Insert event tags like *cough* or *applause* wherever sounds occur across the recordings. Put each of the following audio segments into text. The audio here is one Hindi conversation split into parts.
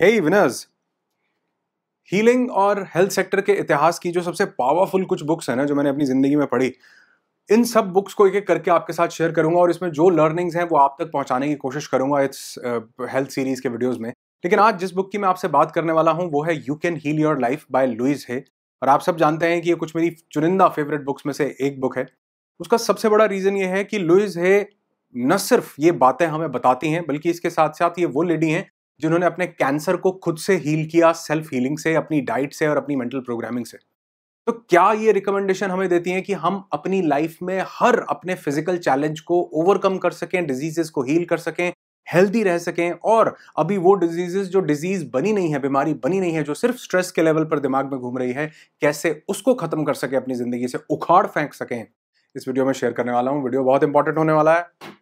हे hey, विनर्स हीलिंग और हेल्थ सेक्टर के इतिहास की जो सबसे पावरफुल कुछ बुक्स हैं ना जो मैंने अपनी ज़िंदगी में पढ़ी इन सब बुक्स को एक एक करके आपके साथ शेयर करूंगा और इसमें जो लर्निंग्स हैं वो आप तक पहुंचाने की कोशिश करूंगा इस हेल्थ uh, सीरीज़ के वीडियोस में लेकिन आज जिस बुक की मैं आपसे बात करने वाला हूं वो है you can heal your life by Louise Hay और आप सब जानते हैं कि ये कुछ मेरी चुनिंदा फेवरेट बुक्स में से एक बुक है उसका सबसे बड़ा रीज़न ये है कि लुइस हे न सिर्फ ये बातें हमें बताती हैं बल्कि इसके साथ साथ ये वो लेडी हैं जिन्होंने अपने कैंसर को खुद से हील किया सेल्फ हीलिंग से अपनी डाइट से और अपनी मेंटल प्रोग्रामिंग से तो क्या ये रिकमेंडेशन हमें देती है कि हम अपनी लाइफ में हर अपने फिजिकल चैलेंज को ओवरकम कर सकें डिजीजेस को हील कर सकें हेल्दी रह सकें और अभी वो डिजीजेस जो डिजीज बनी नहीं है बीमारी बनी नहीं है जो सिर्फ स्ट्रेस के लेवल पर दिमाग में घूम रही है कैसे उसको खत्म कर सकें अपनी जिंदगी से उखाड़ फेंक सकें इस वीडियो में शेयर करने वाला हूँ वीडियो बहुत इंपॉर्टेंट होने वाला है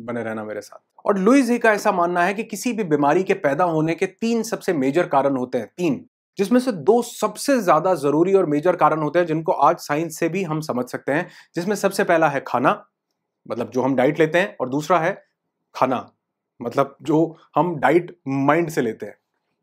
बने रहना मेरे साथ और लुइस ही का ऐसा मानना है कि किसी भी बीमारी के पैदा होने के तीन सबसे मेजर कारण होते हैं तीन जिसमें से दो सबसे ज्यादा जरूरी और मेजर कारण होते हैं जिनको आज साइंस से भी हम समझ सकते हैं जिसमें सबसे पहला है खाना मतलब जो हम डाइट लेते हैं और दूसरा है खाना मतलब जो हम डाइट माइंड से लेते हैं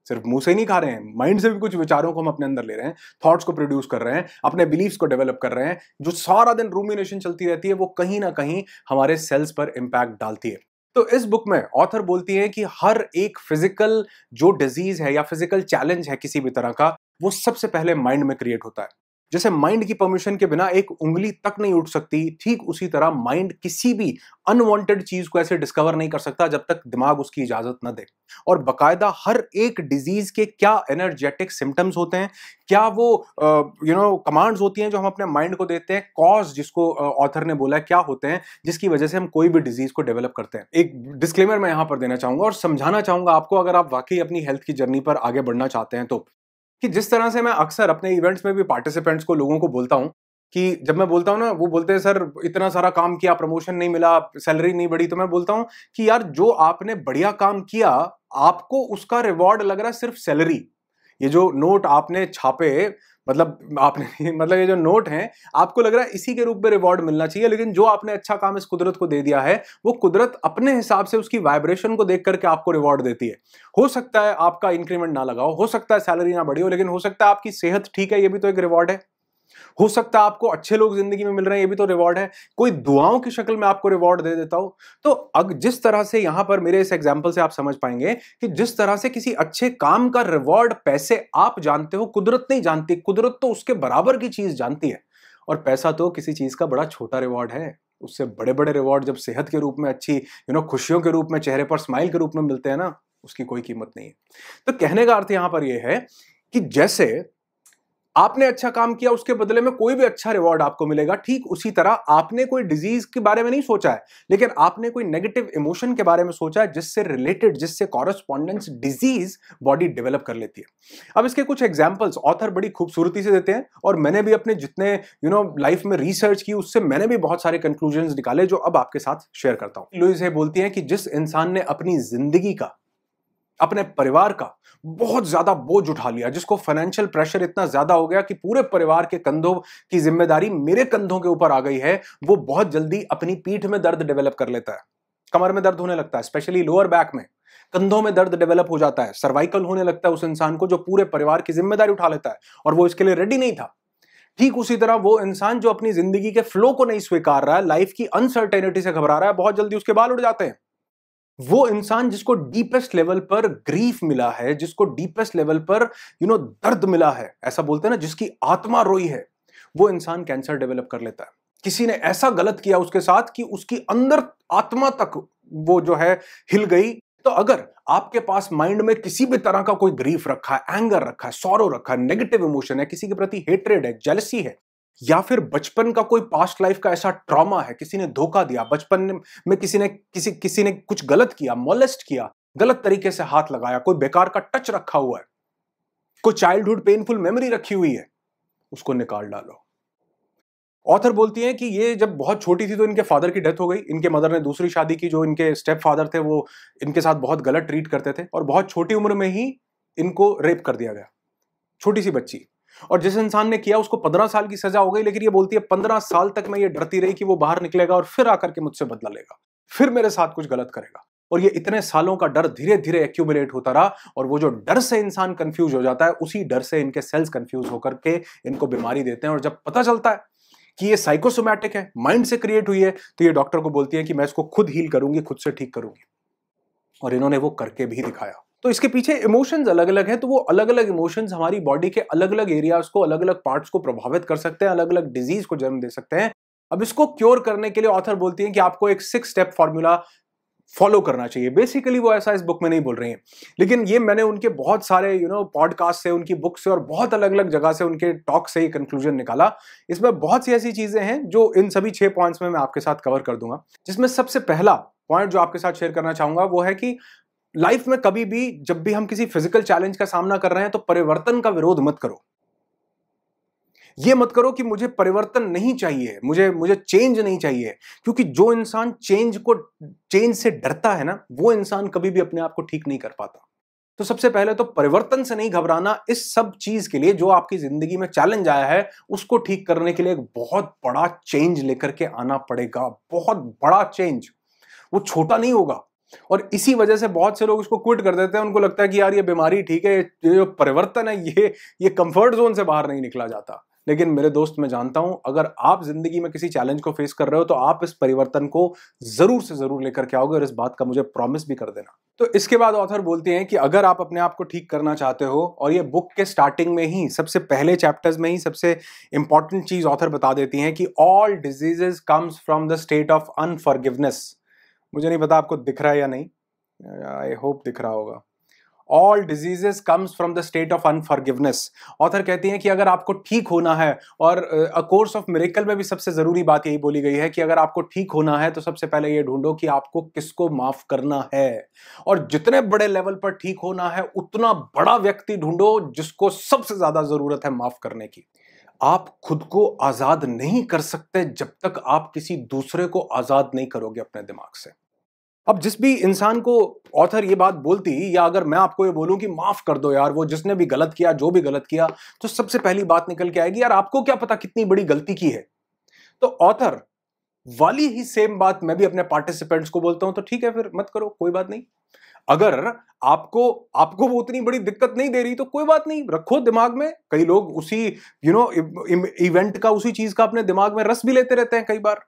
सिर्फ मुंह से नहीं खा रहे हैं माइंड से भी कुछ विचारों को हम अपने अंदर ले रहे हैं थॉट्स को प्रोड्यूस कर रहे हैं अपने बिलीव्स को डेवलप कर रहे हैं जो सारा दिन रूमिनेशन चलती रहती है वो कहीं ना कहीं हमारे सेल्स पर इम्पैक्ट डालती है तो इस बुक में ऑथर बोलती है कि हर एक फिजिकल जो डिजीज है या फिजिकल चैलेंज है किसी भी तरह का वो सबसे पहले माइंड में क्रिएट होता है जैसे माइंड की परमिशन के बिना एक उंगली तक नहीं उठ सकती ठीक उसी तरह माइंड किसी भी अनवांटेड चीज को ऐसे डिस्कवर नहीं कर सकता जब तक दिमाग उसकी इजाजत न दे और बकायदा हर एक डिजीज के क्या एनर्जेटिक सिम्टम्स होते हैं क्या वो यू नो कमांड्स होती हैं जो हम अपने माइंड को देते हैं कॉज जिसको ऑथर uh, ने बोला है क्या होते हैं जिसकी वजह से हम कोई भी डिजीज को डेवलप करते हैं एक डिस्क्लेमर मैं यहां पर देना चाहूंगा और समझाना चाहूंगा आपको अगर आप वाकई अपनी हेल्थ की जर्नी पर आगे बढ़ना चाहते हैं तो कि जिस तरह से मैं अक्सर अपने इवेंट्स में भी पार्टिसिपेंट्स को लोगों को बोलता हूँ कि जब मैं बोलता हूँ ना वो बोलते हैं सर इतना सारा काम किया प्रमोशन नहीं मिला सैलरी नहीं बढ़ी तो मैं बोलता हूँ कि यार जो आपने बढ़िया काम किया आपको उसका रिवॉर्ड लग रहा है सिर्फ सैलरी ये जो नोट आपने छापे मतलब आपने *laughs* मतलब ये जो नोट हैं आपको लग रहा है इसी के रूप में रिवॉर्ड मिलना चाहिए लेकिन जो आपने अच्छा काम इस कुदरत को दे दिया है वो कुदरत अपने हिसाब से उसकी वाइब्रेशन को देख करके आपको रिवॉर्ड देती है हो सकता है आपका इंक्रीमेंट ना लगाओ हो सकता है सैलरी ना बढ़ी हो लेकिन हो सकता है आपकी सेहत ठीक है ये भी तो एक रिवॉर्ड है हो सकता है आपको अच्छे लोग जिंदगी में मिल रहे हैं ये भी तो रिवॉर्ड है कोई दुआओं की शक्ल में आपको रिवॉर्ड दे देता हो तो अब जिस तरह से यहां पर मेरे इस एग्जाम्पल से आप समझ पाएंगे कि जिस तरह से किसी अच्छे काम का रिवॉर्ड पैसे आप जानते हो कुदरत नहीं जानती कुदरत तो उसके बराबर की चीज जानती है और पैसा तो किसी चीज का बड़ा छोटा रिवॉर्ड है उससे बड़े बड़े रिवॉर्ड जब सेहत के रूप में अच्छी यू नो खुशियों के रूप में चेहरे पर स्माइल के रूप में मिलते हैं ना उसकी कोई कीमत नहीं है तो कहने का अर्थ यहां पर यह है कि जैसे आपने अच्छा काम किया उसके बदले में कोई भी अच्छा रिवॉर्ड आपको मिलेगा ठीक उसी तरह आपने कोई डिजीज के बारे में नहीं सोचा है लेकिन आपने कोई नेगेटिव इमोशन के बारे में सोचा है जिससे रिलेटेड जिससे कॉरेस्पॉन्डेंस डिजीज बॉडी डेवलप कर लेती है अब इसके कुछ एग्जाम्पल्स ऑथर बड़ी खूबसूरती से देते हैं और मैंने भी अपने जितने यू नो लाइफ में रिसर्च की उससे मैंने भी बहुत सारे कंक्लूजन निकाले जो अब आपके साथ शेयर करता हूँ लुइस है बोलती है कि जिस इंसान ने अपनी जिंदगी का अपने परिवार का बहुत ज्यादा बोझ उठा लिया जिसको फाइनेंशियल प्रेशर इतना ज्यादा हो गया कि पूरे परिवार के कंधों की जिम्मेदारी मेरे कंधों के ऊपर आ गई है वो बहुत जल्दी अपनी पीठ में दर्द डेवलप कर लेता है कमर में दर्द होने लगता है स्पेशली लोअर बैक में कंधों में दर्द डेवलप हो जाता है सर्वाइकल होने लगता है उस इंसान को जो पूरे परिवार की जिम्मेदारी उठा लेता है और वो इसके लिए रेडी नहीं था ठीक उसी तरह वो इंसान जो अपनी जिंदगी के फ्लो को नहीं स्वीकार रहा है लाइफ की अनसर्टेनिटी से घबरा रहा है बहुत जल्दी उसके बाल उड़ जाते हैं वो इंसान जिसको डीपेस्ट लेवल पर ग्रीफ मिला है जिसको डीपेस्ट लेवल पर यू नो दर्द मिला है ऐसा बोलते हैं ना जिसकी आत्मा रोई है वो इंसान कैंसर डेवलप कर लेता है किसी ने ऐसा गलत किया उसके साथ कि उसकी अंदर आत्मा तक वो जो है हिल गई तो अगर आपके पास माइंड में किसी भी तरह का कोई ग्रीफ रखा है एंगर रखा है सौरव रखा है नेगेटिव इमोशन है किसी के प्रति हेट्रेड है जेलसी है या फिर बचपन का कोई पास्ट लाइफ का ऐसा ट्रॉमा है किसी ने धोखा दिया बचपन में किसी ने किसी किसी ने कुछ गलत किया मोलेस्ट किया गलत तरीके से हाथ लगाया कोई बेकार का टच रखा हुआ है कोई चाइल्डहुड पेनफुल मेमोरी रखी हुई है उसको निकाल डालो ऑथर बोलती हैं कि ये जब बहुत छोटी थी तो इनके फादर की डेथ हो गई इनके मदर ने दूसरी शादी की जो इनके स्टेप फादर थे वो इनके साथ बहुत गलत ट्रीट करते थे और बहुत छोटी उम्र में ही इनको रेप कर दिया गया छोटी सी बच्ची और जिस इंसान ने किया उसको पंद्रह साल की सजा हो गई लेकिन ये बोलती है पंद्रह साल तक मैं ये डरती रही कि वो बाहर निकलेगा और फिर आकर के मुझसे बदला लेगा फिर मेरे साथ कुछ गलत करेगा और ये इतने सालों का डर धीरे धीरे एक्यूमुलेट होता रहा और वो जो डर से इंसान कंफ्यूज हो जाता है उसी डर से इनके सेल्स कंफ्यूज होकर के इनको बीमारी देते हैं और जब पता चलता है कि ये साइकोसोमैटिक है माइंड से क्रिएट हुई है तो ये डॉक्टर को बोलती है कि मैं इसको खुद हील करूंगी खुद से ठीक करूंगी और इन्होंने वो करके भी दिखाया तो इसके पीछे इमोशंस अलग अलग हैं तो वो अलग अलग इमोशंस हमारी बॉडी के अलग अलग एरियाज को अलग अलग पार्ट्स को प्रभावित कर सकते हैं अलग अलग डिजीज को जन्म दे सकते हैं अब इसको क्योर करने के लिए ऑथर बोलती हैं कि आपको एक सिक्स स्टेप फॉर्मूला फॉलो करना चाहिए बेसिकली वो ऐसा इस बुक में नहीं बोल रही हैं लेकिन ये मैंने उनके बहुत सारे यू नो पॉडकास्ट से उनकी बुक से और बहुत अलग अलग जगह से उनके टॉक से ही कंक्लूजन निकाला इसमें बहुत सी ऐसी चीज़ें हैं जो इन सभी छः पॉइंट्स में मैं आपके साथ कवर कर दूंगा जिसमें सबसे पहला पॉइंट जो आपके साथ शेयर करना चाहूंगा वो है कि लाइफ में कभी भी जब भी हम किसी फिजिकल चैलेंज का सामना कर रहे हैं तो परिवर्तन का विरोध मत करो ये मत करो कि मुझे परिवर्तन नहीं चाहिए मुझे मुझे चेंज नहीं चाहिए क्योंकि जो इंसान चेंज को चेंज से डरता है ना वो इंसान कभी भी अपने आप को ठीक नहीं कर पाता तो सबसे पहले तो परिवर्तन से नहीं घबराना इस सब चीज के लिए जो आपकी जिंदगी में चैलेंज आया है उसको ठीक करने के लिए एक बहुत बड़ा चेंज लेकर के आना पड़ेगा बहुत बड़ा चेंज वो छोटा नहीं होगा और इसी वजह से बहुत से लोग उसको क्विट कर देते हैं उनको लगता है कि यार ये बीमारी ठीक है ये जो परिवर्तन है ये ये कंफर्ट जोन से बाहर नहीं निकला जाता लेकिन मेरे दोस्त मैं जानता हूं अगर आप जिंदगी में किसी चैलेंज को फेस कर रहे हो तो आप इस परिवर्तन को जरूर से जरूर लेकर के आओगे और इस बात का मुझे प्रॉमिस भी कर देना तो इसके बाद ऑथर बोलते हैं कि अगर आप अपने आप को ठीक करना चाहते हो और ये बुक के स्टार्टिंग में ही सबसे पहले चैप्टर्स में ही सबसे इंपॉर्टेंट चीज ऑथर बता देती हैं कि all diseases comes from the state of unforgiveness मुझे नहीं पता आपको दिख रहा है या नहीं आई होप दिख रहा होगा all diseases comes from the state of unforgiveness author कहते हैं कि अगर आपको ठीक होना है और अ कोर्स ऑफ मेरेकल में भी सबसे ज़रूरी बात यही बोली गई है कि अगर आपको ठीक होना है तो सबसे पहले ये ढूंढो कि आपको किसको माफ़ करना है और जितने बड़े लेवल पर ठीक होना है उतना बड़ा व्यक्ति ढूंढो जिसको सबसे ज़्यादा ज़रूरत है माफ़ करने की आप खुद को आजाद नहीं कर सकते जब तक आप किसी दूसरे को आजाद नहीं करोगे अपने दिमाग से अब जिस भी इंसान को ऑथर ये बात बोलती या अगर मैं आपको ये बोलूं कि माफ कर दो यार वो जिसने भी गलत किया जो भी गलत किया तो सबसे पहली बात निकल के आएगी यार आपको क्या पता कितनी बड़ी गलती की है तो ऑथर वाली ही सेम बात मैं भी अपने पार्टिसिपेंट्स को बोलता हूं तो ठीक है फिर मत करो कोई बात नहीं अगर आपको आपको वो उतनी बड़ी दिक्कत नहीं दे रही तो कोई बात नहीं रखो दिमाग में कई लोग उसी यू नो इवेंट का उसी चीज का अपने दिमाग में रस भी लेते रहते हैं कई बार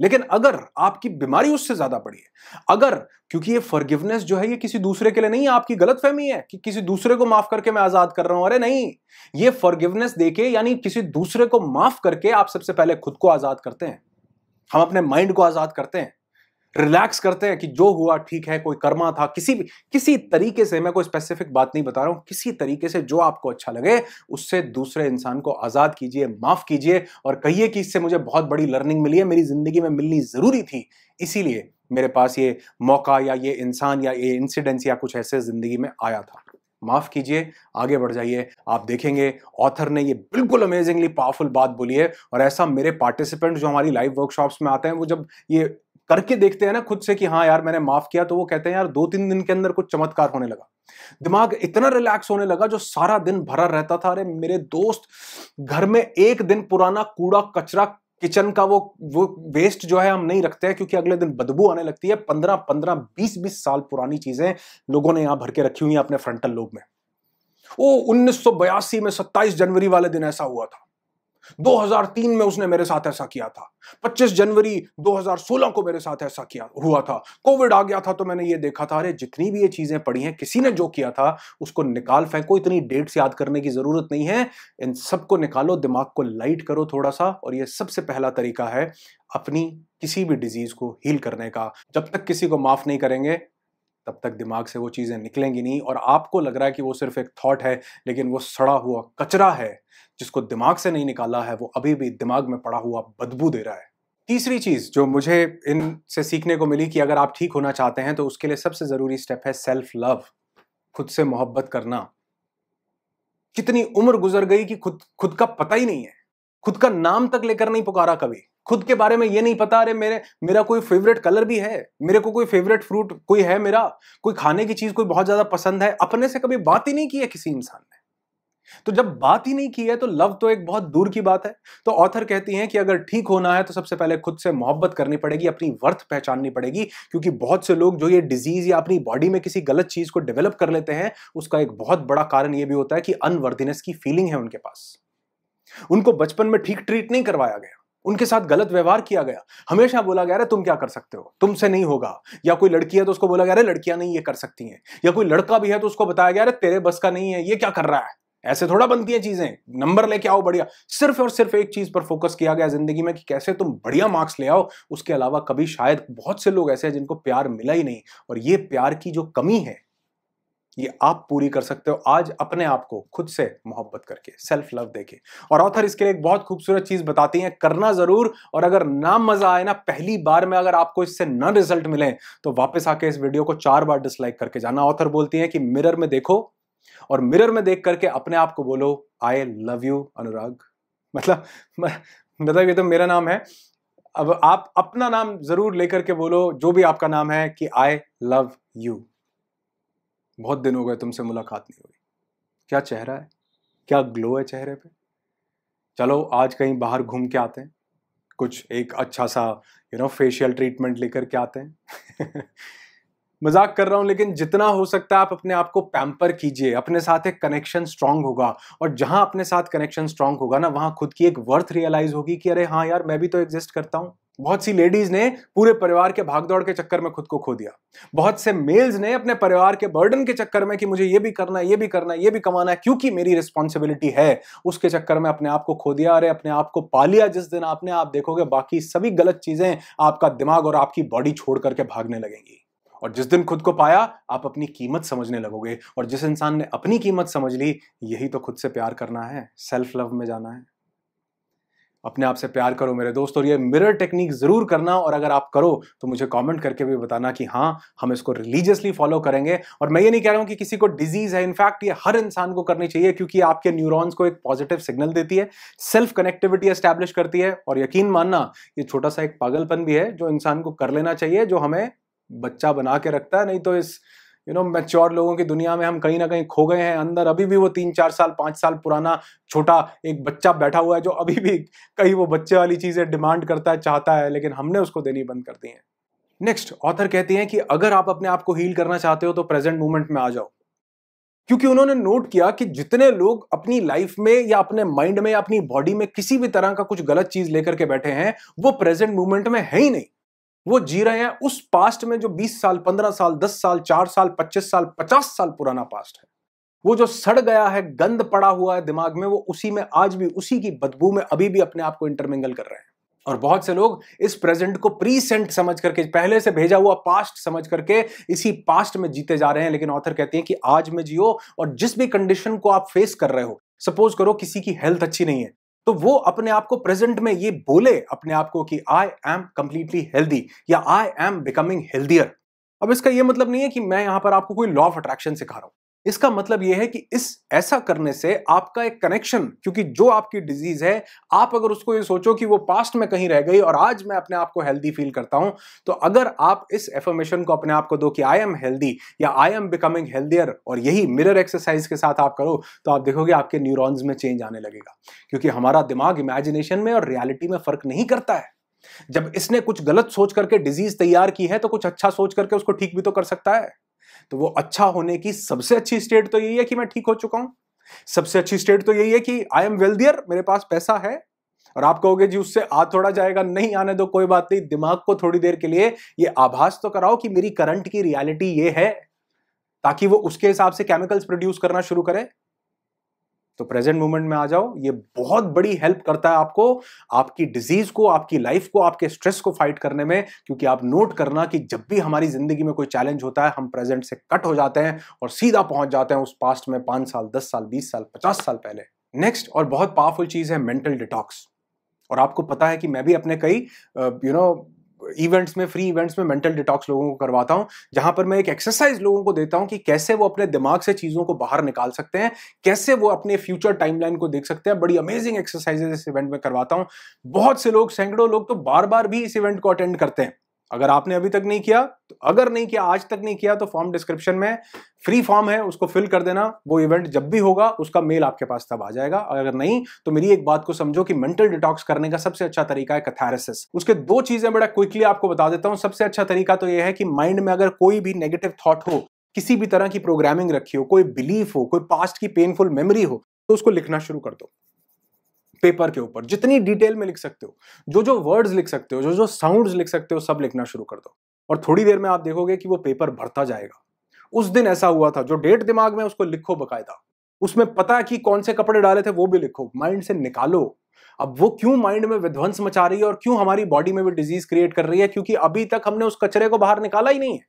लेकिन अगर आपकी बीमारी उससे ज्यादा बड़ी है अगर क्योंकि ये फॉरगिवनेस जो है ये किसी दूसरे के लिए नहीं है आपकी गलत फहमी है कि किसी दूसरे को माफ करके मैं आजाद कर रहा हूं अरे नहीं ये फॉरगिवनेस देके यानी किसी दूसरे को माफ करके आप सबसे पहले खुद को आजाद करते हैं हम अपने माइंड को आजाद करते हैं रिलैक्स करते हैं कि जो हुआ ठीक है कोई कर्मा था किसी भी किसी तरीके से मैं कोई स्पेसिफिक बात नहीं बता रहा हूं किसी तरीके से जो आपको अच्छा लगे उससे दूसरे इंसान को आज़ाद कीजिए माफ़ कीजिए और कहिए कि इससे मुझे बहुत बड़ी लर्निंग मिली है मेरी ज़िंदगी में मिलनी ज़रूरी थी इसीलिए मेरे पास ये मौका या ये इंसान या ये इंसिडेंस या कुछ ऐसे ज़िंदगी में आया था माफ़ कीजिए आगे बढ़ जाइए आप देखेंगे ऑथर ने ये बिल्कुल अमेजिंगली पावरफुल बात बोली है और ऐसा मेरे पार्टिसिपेंट जो हमारी लाइव वर्कशॉप्स में आते हैं वो जब ये करके देखते हैं ना खुद से कि हाँ यार मैंने माफ किया तो वो कहते हैं यार दो तीन दिन के अंदर कुछ चमत्कार होने लगा दिमाग इतना रिलैक्स होने लगा जो सारा दिन भरा रहता था अरे मेरे दोस्त घर में एक दिन पुराना कूड़ा कचरा किचन का वो वो वेस्ट जो है हम नहीं रखते हैं क्योंकि अगले दिन बदबू आने लगती है पंद्रह पंद्रह बीस बीस साल पुरानी चीजें लोगों ने यहां भर के रखी हुई है अपने फ्रंटल लोब में ओ उन्नीस में 27 जनवरी वाले दिन ऐसा हुआ था 2003 में उसने मेरे साथ ऐसा किया था 25 जनवरी 2016 को मेरे साथ ऐसा किया हुआ था कोविड आ गया था तो मैंने ये देखा था अरे जितनी भी ये चीजें पड़ी हैं किसी ने जो किया था उसको निकाल फेंको इतनी डेट्स याद करने की जरूरत नहीं है इन सबको निकालो दिमाग को लाइट करो थोड़ा सा और ये सबसे पहला तरीका है अपनी किसी भी डिजीज को हील करने का जब तक किसी को माफ नहीं करेंगे तब तक दिमाग से वो चीज़ें निकलेंगी नहीं और आपको लग रहा है कि वो सिर्फ एक थॉट है लेकिन वो सड़ा हुआ कचरा है जिसको दिमाग से नहीं निकाला है वो अभी भी दिमाग में पड़ा हुआ बदबू दे रहा है तीसरी चीज़ जो मुझे इन से सीखने को मिली कि अगर आप ठीक होना चाहते हैं तो उसके लिए सबसे ज़रूरी स्टेप है सेल्फ लव खुद से मोहब्बत करना कितनी उम्र गुजर गई कि खुद खुद का पता ही नहीं है खुद का नाम तक लेकर नहीं पुकारा कभी खुद के बारे में ये नहीं पता अरे मेरे मेरा कोई फेवरेट कलर भी है मेरे को कोई फेवरेट फ्रूट कोई है मेरा कोई खाने की चीज कोई बहुत ज्यादा पसंद है अपने से कभी बात ही नहीं की है किसी इंसान ने तो जब बात ही नहीं की है तो लव तो एक बहुत दूर की बात है तो ऑथर कहती हैं कि अगर ठीक होना है तो सबसे पहले खुद से मोहब्बत करनी पड़ेगी अपनी वर्थ पहचाननी पड़ेगी क्योंकि बहुत से लोग जो ये डिजीज या अपनी बॉडी में किसी गलत चीज को डेवलप कर लेते हैं उसका एक बहुत बड़ा कारण यह भी होता है कि अनवर्थनेस की फीलिंग है उनके पास उनको बचपन में ठीक ट्रीट नहीं करवाया गया उनके साथ गलत व्यवहार किया गया हमेशा बोला गया तुम क्या कर सकते हो तुमसे नहीं होगा या कोई लड़की है तो उसको बोला गया अरे लड़कियां नहीं ये कर सकती हैं या कोई लड़का भी है तो उसको बताया गया अरे तेरे बस का नहीं है ये क्या कर रहा है ऐसे थोड़ा बनती है चीजें नंबर लेके आओ बढ़िया सिर्फ और सिर्फ एक चीज पर फोकस किया गया जिंदगी में कि कैसे तुम बढ़िया मार्क्स ले आओ उसके अलावा कभी शायद बहुत से लोग ऐसे हैं जिनको प्यार मिला ही नहीं और ये प्यार की जो कमी है ये आप पूरी कर सकते हो आज अपने आप को खुद से मोहब्बत करके सेल्फ लव देके और ऑथर इसके लिए एक बहुत खूबसूरत चीज बताती हैं करना जरूर और अगर ना मजा आए ना पहली बार में अगर आपको इससे ना रिजल्ट मिले तो वापस आके इस वीडियो को चार बार डिसलाइक करके जाना ऑथर बोलती है कि मिरर में देखो और मिरर में देख करके अपने आप को बोलो आई लव यू अनुराग *laughs* मतलब मतलब ये तो मेरा नाम है अब आप अपना नाम जरूर लेकर के बोलो जो भी आपका नाम है कि आई लव यू बहुत दिन हो गए तुमसे मुलाकात नहीं हुई क्या चेहरा है क्या ग्लो है चेहरे पे चलो आज कहीं बाहर घूम के आते हैं कुछ एक अच्छा सा यू नो फेशियल ट्रीटमेंट लेकर के आते हैं *laughs* मजाक कर रहा हूं लेकिन जितना हो सकता है आप अपने आप को पैम्पर कीजिए अपने साथ एक कनेक्शन स्ट्रांग होगा और जहां अपने साथ कनेक्शन स्ट्रांग होगा ना वहां खुद की एक वर्थ रियलाइज होगी कि अरे हाँ यार मैं भी तो एग्जिस्ट करता हूँ बहुत सी लेडीज ने पूरे परिवार के भागदौड़ के चक्कर में खुद को खो दिया बहुत से मेल्स ने अपने परिवार के बर्डन के चक्कर में कि मुझे ये भी करना है ये भी करना है ये भी कमाना है क्योंकि मेरी रिस्पॉन्सिबिलिटी है उसके चक्कर में अपने आप को खो दिया अरे अपने आप को पा लिया जिस दिन आपने आप देखोगे बाकी सभी गलत चीजें आपका दिमाग और आपकी बॉडी छोड़ करके भागने लगेंगी और जिस दिन खुद को पाया आप अपनी कीमत समझने लगोगे और जिस इंसान ने अपनी कीमत समझ ली यही तो खुद से प्यार करना है सेल्फ लव में जाना है अपने आप से प्यार करो मेरे दोस्त और ये मिरर टेक्निक ज़रूर करना और अगर आप करो तो मुझे कमेंट करके भी बताना कि हाँ हम इसको रिलीजियसली फॉलो करेंगे और मैं ये नहीं कह रहा हूँ कि किसी को डिजीज़ है इनफैक्ट ये हर इंसान को करनी चाहिए क्योंकि आपके न्यूरॉन्स को एक पॉजिटिव सिग्नल देती है सेल्फ कनेक्टिविटी एस्टैब्लिश करती है और यकीन मानना ये छोटा सा एक पागलपन भी है जो इंसान को कर लेना चाहिए जो हमें बच्चा बना के रखता है नहीं तो इस यू नो मैच्योर लोगों की दुनिया में हम कहीं ना कहीं खो गए हैं अंदर अभी भी वो तीन चार साल पाँच साल पुराना छोटा एक बच्चा बैठा हुआ है जो अभी भी कहीं वो बच्चे वाली चीज़ें डिमांड करता है चाहता है लेकिन हमने उसको देनी बंद कर दी है नेक्स्ट ऑथर कहती हैं कि अगर आप अपने आप को हील करना चाहते हो तो प्रेजेंट मूवमेंट में आ जाओ क्योंकि उन्होंने नोट किया कि जितने लोग अपनी लाइफ में या अपने माइंड में या अपनी बॉडी में किसी भी तरह का कुछ गलत चीज लेकर के बैठे हैं वो प्रेजेंट मूवमेंट में है ही नहीं वो जी रहे हैं उस पास्ट में जो 20 साल 15 साल 10 साल 4 साल 25 साल 50 साल पुराना पास्ट है वो जो सड़ गया है गंद पड़ा हुआ है दिमाग में वो उसी में आज भी उसी की बदबू में अभी भी अपने आप को इंटरमिंगल कर रहे हैं और बहुत से लोग इस प्रेजेंट को प्रीसेंट समझ करके पहले से भेजा हुआ पास्ट समझ करके इसी पास्ट में जीते जा रहे हैं लेकिन ऑथर कहते हैं कि आज में जियो और जिस भी कंडीशन को आप फेस कर रहे हो सपोज करो किसी की हेल्थ अच्छी नहीं है तो वो अपने आप को प्रेजेंट में ये बोले अपने आप को कि आई एम कंप्लीटली हेल्दी या आई एम बिकमिंग हेल्दियर अब इसका ये मतलब नहीं है कि मैं यहां पर आपको कोई लॉ ऑफ अट्रैक्शन सिखा रहा हूं इसका मतलब यह है कि इस ऐसा करने से आपका एक कनेक्शन क्योंकि जो आपकी डिजीज है आप अगर उसको ये सोचो कि वो पास्ट में कहीं रह गई और आज मैं अपने आप को हेल्दी फील करता हूं तो अगर आप इस एफर्मेशन को अपने आप को दो कि आई एम हेल्दी या आई एम बिकमिंग हेल्दियर और यही मिरर एक्सरसाइज के साथ आप करो तो आप देखोगे आपके न्यूरॉन्स में चेंज आने लगेगा क्योंकि हमारा दिमाग इमेजिनेशन में और रियलिटी में फर्क नहीं करता है जब इसने कुछ गलत सोच करके डिजीज तैयार की है तो कुछ अच्छा सोच करके उसको ठीक भी तो कर सकता है तो वो अच्छा होने की सबसे अच्छी स्टेट तो यही है कि मैं ठीक हो चुका हूं सबसे अच्छी स्टेट तो यही है कि आई एम वेल्दियर मेरे पास पैसा है और आप कहोगे जी उससे आ थोड़ा जाएगा नहीं आने दो कोई बात नहीं दिमाग को थोड़ी देर के लिए ये आभास तो कराओ कि मेरी करंट की रियलिटी ये है ताकि वो उसके हिसाब से केमिकल्स प्रोड्यूस करना शुरू करे तो प्रेजेंट मोमेंट में आ जाओ ये बहुत बड़ी हेल्प करता है आपको आपकी डिजीज को आपकी लाइफ को आपके स्ट्रेस को फाइट करने में क्योंकि आप नोट करना कि जब भी हमारी जिंदगी में कोई चैलेंज होता है हम प्रेजेंट से कट हो जाते हैं और सीधा पहुंच जाते हैं उस पास्ट में पांच साल दस साल बीस साल पचास साल पहले नेक्स्ट और बहुत पावरफुल चीज़ है मेंटल डिटॉक्स और आपको पता है कि मैं भी अपने कई यू नो इवेंट्स में फ्री इवेंट्स में मेंटल डिटॉक्स लोगों को करवाता हूं जहां पर मैं एक एक्सरसाइज लोगों को देता हूं कि कैसे वो अपने दिमाग से चीज़ों को बाहर निकाल सकते हैं कैसे वो अपने फ्यूचर टाइमलाइन को देख सकते हैं बड़ी अमेजिंग एक्सरसाइजेस इस इवेंट में करवाता हूँ बहुत से लोग सैकड़ों लोग तो बार बार भी इस इवेंट को अटेंड करते हैं अगर आपने अभी तक नहीं किया तो अगर नहीं किया आज तक नहीं किया तो फॉर्म डिस्क्रिप्शन में फ्री फॉर्म है उसको फिल कर देना वो इवेंट जब भी होगा उसका मेल आपके पास तब आ जाएगा अगर नहीं तो मेरी एक बात को समझो कि मेंटल डिटॉक्स करने का सबसे अच्छा तरीका है कथारेसिस उसके दो चीजें बड़ा क्विकली आपको बता देता हूँ सबसे अच्छा तरीका तो यह है कि माइंड में अगर कोई भी नेगेटिव थॉट हो किसी भी तरह की प्रोग्रामिंग रखी हो कोई बिलीफ हो कोई पास्ट की पेनफुल मेमोरी हो तो उसको लिखना शुरू कर दो पेपर के ऊपर जितनी डिटेल में लिख सकते हो जो जो वर्ड्स लिख सकते हो जो जो साउंड्स लिख सकते हो सब लिखना शुरू कर दो और थोड़ी देर में आप देखोगे कि वो पेपर भरता जाएगा उस दिन ऐसा हुआ था जो डेट दिमाग में उसको लिखो बकायदा उसमें पता है कि कौन से कपड़े डाले थे वो भी लिखो माइंड से निकालो अब वो क्यों माइंड में विध्वंस मचा रही है और क्यों हमारी बॉडी में भी डिजीज क्रिएट कर रही है क्योंकि अभी तक हमने उस कचरे को बाहर निकाला ही नहीं है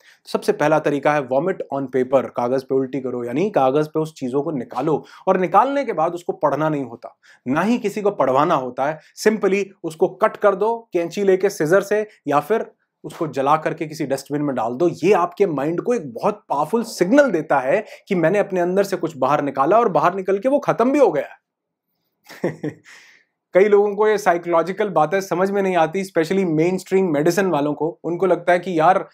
तो सबसे पहला तरीका है वॉमिट ऑन पेपर कागज पे उल्टी करो यानी कागज पे उस चीजों को निकालो और निकालने के बाद उसको पढ़ना नहीं होता ना ही किसी को पढ़वाना होता है सिंपली उसको कट कर दो कैंची लेके सिजर से या फिर उसको जला करके किसी डस्टबिन में डाल दो ये आपके माइंड को एक बहुत पावरफुल सिग्नल देता है कि मैंने अपने अंदर से कुछ बाहर निकाला और बाहर निकल के वो खत्म भी हो गया *laughs* कई लोगों को ये साइकोलॉजिकल बातें समझ में नहीं आती स्पेशली मेन स्ट्रीम मेडिसिन वालों को उनको लगता है कि यार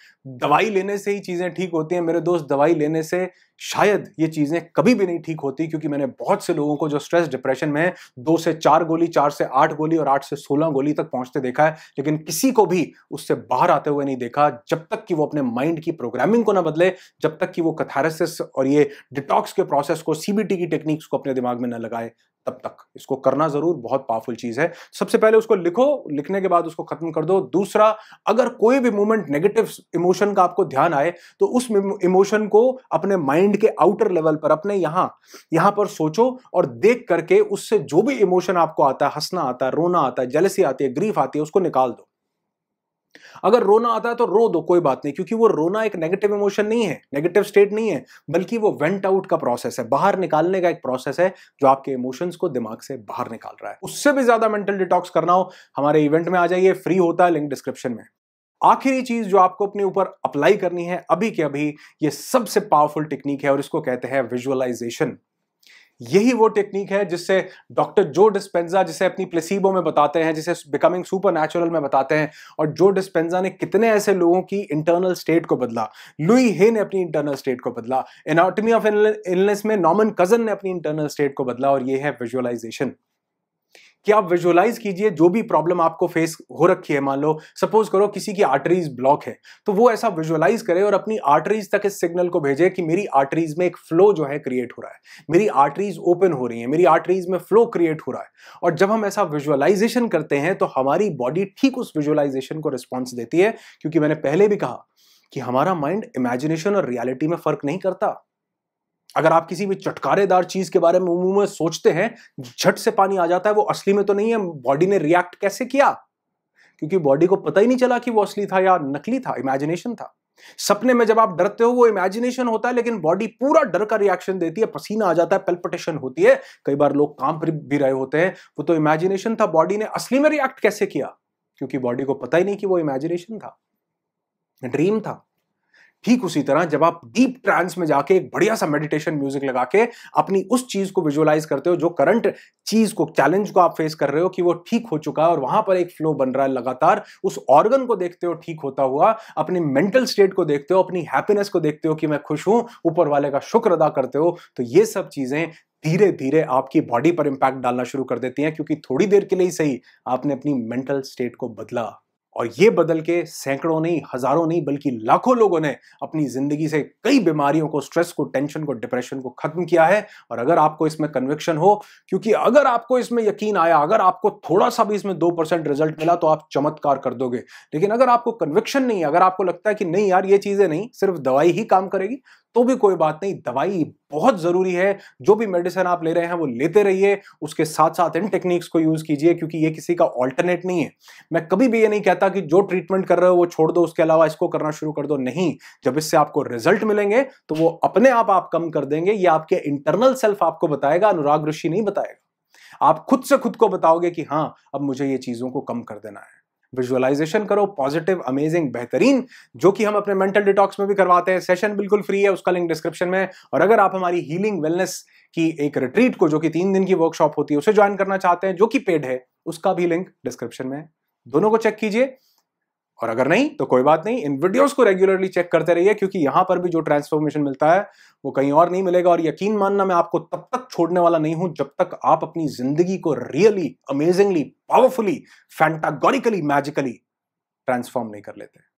दवाई लेने से ही चीज़ें ठीक होती हैं मेरे दोस्त दवाई लेने से शायद ये चीज़ें कभी भी नहीं ठीक होती क्योंकि मैंने बहुत से लोगों को जो स्ट्रेस डिप्रेशन में दो से चार गोली चार से आठ गोली और आठ से सोलह गोली तक पहुंचते देखा है लेकिन किसी को भी उससे बाहर आते हुए नहीं देखा जब तक कि वो अपने माइंड की प्रोग्रामिंग को ना बदले जब तक कि वो कथारसिस और ये डिटॉक्स के प्रोसेस को सीबीटी की टेक्निक्स को अपने दिमाग में न लगाए तब तक इसको करना जरूर बहुत पावरफुल चीज है सबसे पहले उसको लिखो लिखने के बाद उसको खत्म कर दो दूसरा अगर कोई भी मूवमेंट नेगेटिव इमोशन का आपको ध्यान आए तो उस इमोशन को अपने माइंड के आउटर लेवल पर अपने यहां यहां पर सोचो और देख करके उससे जो भी इमोशन आपको आता है हंसना आता है रोना आता है जलसी आती है ग्रीफ आती है उसको निकाल दो अगर रोना आता है तो रो दो कोई बात नहीं क्योंकि वो रोना एक नेगेटिव इमोशन नहीं है नेगेटिव स्टेट नहीं है बल्कि वो वेंट आउट का प्रोसेस है बाहर निकालने का एक प्रोसेस है जो आपके इमोशंस को दिमाग से बाहर निकाल रहा है उससे भी ज्यादा मेंटल डिटॉक्स करना हो हमारे इवेंट में आ जाइए फ्री होता है लिंक डिस्क्रिप्शन में आखिरी चीज जो आपको अपने ऊपर अप्लाई करनी है अभी के अभी ये सबसे पावरफुल टेक्निक है और इसको कहते हैं विजुअलाइजेशन यही वो टेक्निक है जिससे डॉक्टर जो डिस्पेंजा जिसे अपनी प्लेसीबो में बताते हैं जिसे बिकमिंग सुपर नेचुरल में बताते हैं और जो डिस्पेंजा ने कितने ऐसे लोगों की इंटरनल स्टेट को बदला लुई हे ने अपनी इंटरनल स्टेट को बदला एनाटमी ऑफ इलनेस में नॉमन कजन ने अपनी इंटरनल स्टेट को बदला और ये है विजुअलाइजेशन कि आप विजुअलाइज कीजिए जो भी प्रॉब्लम आपको फेस हो रखी है मान लो सपोज करो किसी की आर्टरीज ब्लॉक है तो वो ऐसा विजुअलाइज करे और अपनी आर्टरीज तक इस सिग्नल को भेजे कि मेरी आर्टरीज में एक फ्लो जो है क्रिएट हो रहा है मेरी आर्टरीज ओपन हो रही है मेरी आर्टरीज में फ्लो क्रिएट हो रहा है और जब हम ऐसा विजुअलाइजेशन करते हैं तो हमारी बॉडी ठीक उस विजुअलाइजेशन को रिस्पॉन्स देती है क्योंकि मैंने पहले भी कहा कि हमारा माइंड इमेजिनेशन और रियलिटी में फर्क नहीं करता अगर आप किसी भी चटकारेदार चीज के बारे में मुंह में सोचते हैं झट से पानी आ जाता है वो असली में तो नहीं है बॉडी ने रिएक्ट कैसे किया क्योंकि बॉडी को पता ही नहीं चला कि वो असली था या नकली था इमेजिनेशन था सपने में जब आप डरते हो वो इमेजिनेशन होता है लेकिन बॉडी पूरा डर का रिएक्शन देती है पसीना आ जाता है पेल्पटेशन होती है कई बार लोग काम पर भी रहे होते हैं वो तो इमेजिनेशन था बॉडी ने असली में रिएक्ट कैसे किया क्योंकि बॉडी को पता ही नहीं कि वो इमेजिनेशन था ड्रीम था ठीक उसी तरह जब आप डीप ट्रांस में जाके एक बढ़िया सा मेडिटेशन म्यूजिक लगा के अपनी उस चीज को विजुअलाइज करते हो जो करंट चीज को चैलेंज को आप फेस कर रहे हो कि वो ठीक हो चुका है और वहां पर एक फ्लो बन रहा है लगातार उस ऑर्गन को देखते हो ठीक होता हुआ अपने मेंटल स्टेट को देखते हो अपनी हैप्पीनेस को देखते हो कि मैं खुश हूं ऊपर वाले का शुक्र अदा करते हो तो ये सब चीजें धीरे धीरे आपकी बॉडी पर इंपैक्ट डालना शुरू कर देती हैं क्योंकि थोड़ी देर के लिए ही सही आपने अपनी मेंटल स्टेट को बदला और ये बदल के सैकड़ों नहीं हजारों नहीं बल्कि लाखों लोगों ने अपनी जिंदगी से कई बीमारियों को स्ट्रेस को टेंशन को डिप्रेशन को खत्म किया है और अगर आपको इसमें कन्विक्शन हो क्योंकि अगर आपको इसमें यकीन आया अगर आपको थोड़ा सा भी इसमें दो परसेंट रिजल्ट मिला तो आप चमत्कार कर दोगे लेकिन अगर आपको कन्विक्शन नहीं अगर आपको लगता है कि नहीं यार ये चीजें नहीं सिर्फ दवाई ही काम करेगी तो भी कोई बात नहीं दवाई बहुत ज़रूरी है जो भी मेडिसिन आप ले रहे हैं वो लेते रहिए उसके साथ साथ इन टेक्निक्स को यूज़ कीजिए क्योंकि ये किसी का ऑल्टरनेट नहीं है मैं कभी भी ये नहीं कहता कहा कि जो ट्रीटमेंट कर रहे हो वो छोड़ दो उसके अलावा इसको करना शुरू कर दो नहीं जब इससे आपको रिजल्ट मिलेंगे तो वो अपने आप आप कम कर देंगे ये आपके इंटरनल सेल्फ आपको बताएगा अनुराग ऋषि नहीं बताएगा आप खुद से खुद को बताओगे कि हाँ अब मुझे ये चीज़ों को कम कर देना है विजुअलाइजेशन करो पॉजिटिव अमेजिंग बेहतरीन जो कि हम अपने मेंटल डिटॉक्स में भी करवाते हैं सेशन बिल्कुल फ्री है उसका लिंक डिस्क्रिप्शन में और अगर आप हमारी हीलिंग वेलनेस की एक रिट्रीट को जो कि तीन दिन की वर्कशॉप होती है उसे ज्वाइन करना चाहते हैं जो कि पेड है उसका भी लिंक डिस्क्रिप्शन में दोनों को चेक कीजिए और अगर नहीं तो कोई बात नहीं इन वीडियोस को रेगुलरली चेक करते रहिए क्योंकि यहां पर भी जो ट्रांसफॉर्मेशन मिलता है वो कहीं और नहीं मिलेगा और यकीन मानना मैं आपको तब तक छोड़ने वाला नहीं हूं जब तक आप अपनी जिंदगी को really amazingly powerfully fantagorically magically transform नहीं कर लेते